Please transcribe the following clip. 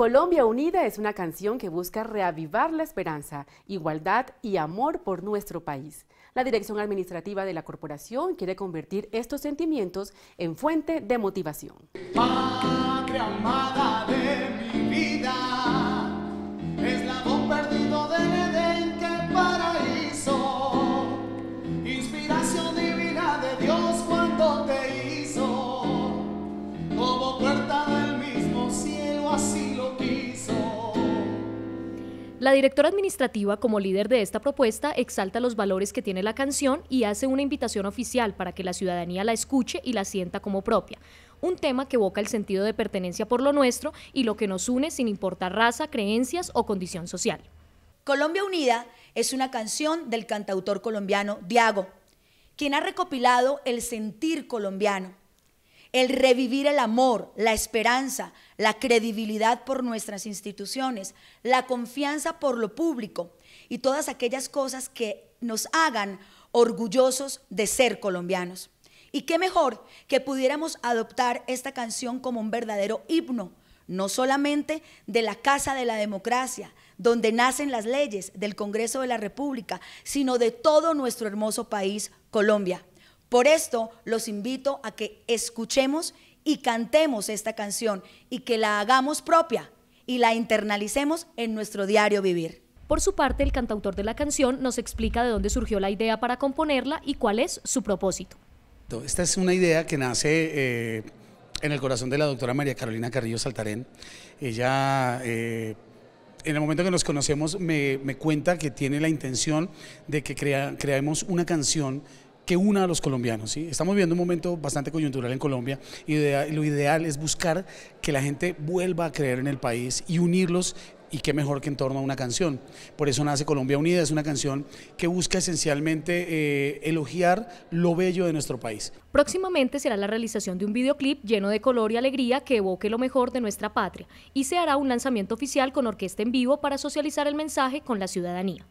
Colombia Unida es una canción que busca reavivar la esperanza, igualdad y amor por nuestro país. La dirección administrativa de la corporación quiere convertir estos sentimientos en fuente de motivación. de mi vida. La directora administrativa, como líder de esta propuesta, exalta los valores que tiene la canción y hace una invitación oficial para que la ciudadanía la escuche y la sienta como propia. Un tema que evoca el sentido de pertenencia por lo nuestro y lo que nos une sin importar raza, creencias o condición social. Colombia Unida es una canción del cantautor colombiano Diago, quien ha recopilado el sentir colombiano el revivir el amor, la esperanza, la credibilidad por nuestras instituciones, la confianza por lo público y todas aquellas cosas que nos hagan orgullosos de ser colombianos. Y qué mejor que pudiéramos adoptar esta canción como un verdadero himno, no solamente de la Casa de la Democracia, donde nacen las leyes del Congreso de la República, sino de todo nuestro hermoso país, Colombia. Por esto los invito a que escuchemos y cantemos esta canción y que la hagamos propia y la internalicemos en nuestro diario vivir. Por su parte, el cantautor de la canción nos explica de dónde surgió la idea para componerla y cuál es su propósito. Esta es una idea que nace eh, en el corazón de la doctora María Carolina Carrillo Saltarén. Ella eh, en el momento que nos conocemos me, cuenta que tiene la intención de que creamos creemos una canción que una a los colombianos. Estamos viviendo un momento bastante coyuntural en Colombia y lo ideal es buscar que la gente vuelva a creer en el país y unirlos y qué mejor que en torno a una canción. Por eso nace Colombia Unida, es una canción que busca esencialmente eh, elogiar lo bello de nuestro país. Próximamente será la realización de un videoclip lleno de color y alegría que evoque lo mejor de nuestra patria y se hará un lanzamiento oficial con orquesta en vivo para socializar el mensaje con la ciudadanía.